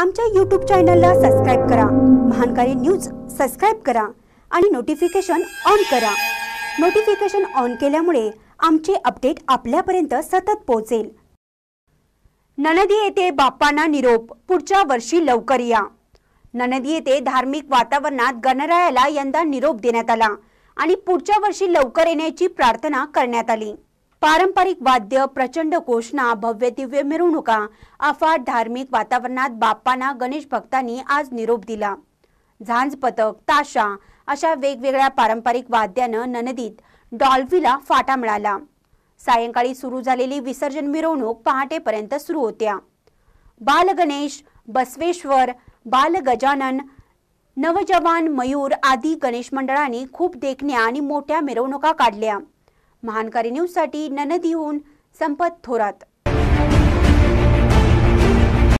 आमच्या यूट्यूब चॅनलला सबस्क्राईब करा महानकारी न्यूज सबस्क्राईब करा आणि नोटिफिकेशन ऑन करा नोटिफिकेशन ऑन केल्यामुळे आमचे अपडेट आपल्यापर्यंत सतत पोहोचेल ननदी येथे बाप्पांना निरोप पुढच्या वर्षी लवकर या ननदी येथे धार्मिक वातावरणात गणरायाला यंदा निरोप देण्यात आला आणि पुढच्या वर्षी लवकर येण्याची प्रार्थना करण्यात आली पारंपरिक वाद्य प्रचंड घोषणा भव्य दिव्य मिरवणुका अफाट धार्मिक वातावरणात बाप्पांना गणेश भक्तांनी आज निरोप दिला झांज पथक ताशा अशा वेगवेगळ्या पारंपरिक वाद्यानं ननदीत डॉल्फीला फाटा मिळाला सायंकाळी सुरू झालेली विसर्जन मिरवणूक पहाटेपर्यंत सुरू होत्या बालगणेश बसवेश्वर बाल गजानन नवजवान मयूर आदी गणेश मंडळांनी खूप देखण्या आणि मोठ्या मिरवणुका काढल्या महानकारी न्यूजसाठी ननदीहून संपत थोरात